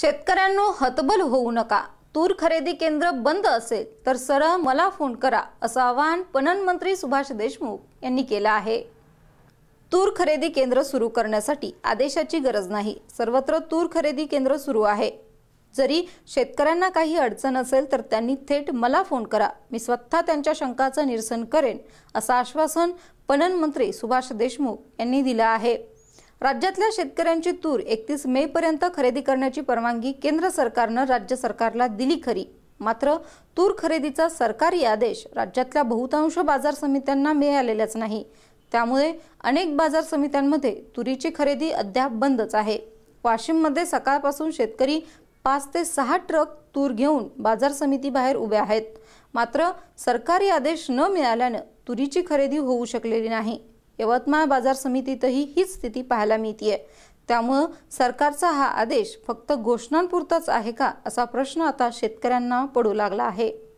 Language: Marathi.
शेतकऱ्यांनो हतबल होऊ नका तूर खरेदी केंद्र बंद असेल तर सरळ मला फोन करा असं आवाहन पणन मंत्री सुभाष देशमुख यांनी केलं आहे तूर खरेदी केंद्र सुरू करण्यासाठी आदेशाची गरज नाही सर्वत्र तूर खरेदी केंद्र सुरू आहे जरी शेतकऱ्यांना काही अडचण असेल तर त्यांनी थेट मला फोन करा मी स्वतः त्यांच्या शंकाचं निरसन करेन असं आश्वासन पणन मंत्री सुभाष देशमुख यांनी दिलं आहे राज्यातल्या शेतकऱ्यांची तूर एकतीस मे पर्यंत खरेदी करण्याची परवानगी केंद्र सरकारनं राज्य सरकारला दिली खरी मात्र तूर खरेदीचा सरकारी आदेश राज्यातल्या बहुतांश बाजार समित्यांना मिळालेलाच नाही त्यामुळे अनेक बाजार समित्यांमध्ये तुरीची खरेदी अद्याप बंदच आहे वाशिममध्ये सकाळपासून शेतकरी पाच ते सहा ट्रक तूर घेऊन बाजार समितीबाहेर उभे आहेत मात्र सरकारी आदेश न मिळाल्यानं तुरीची खरेदी होऊ शकलेली नाही यवतमाळ बाजार समितीतही हीच स्थिती पाहायला मिळतीये त्यामुळं सरकारचा हा आदेश फक्त घोषणांपुरताच आहे का असा प्रश्न आता शेतकऱ्यांना पडू लागला आहे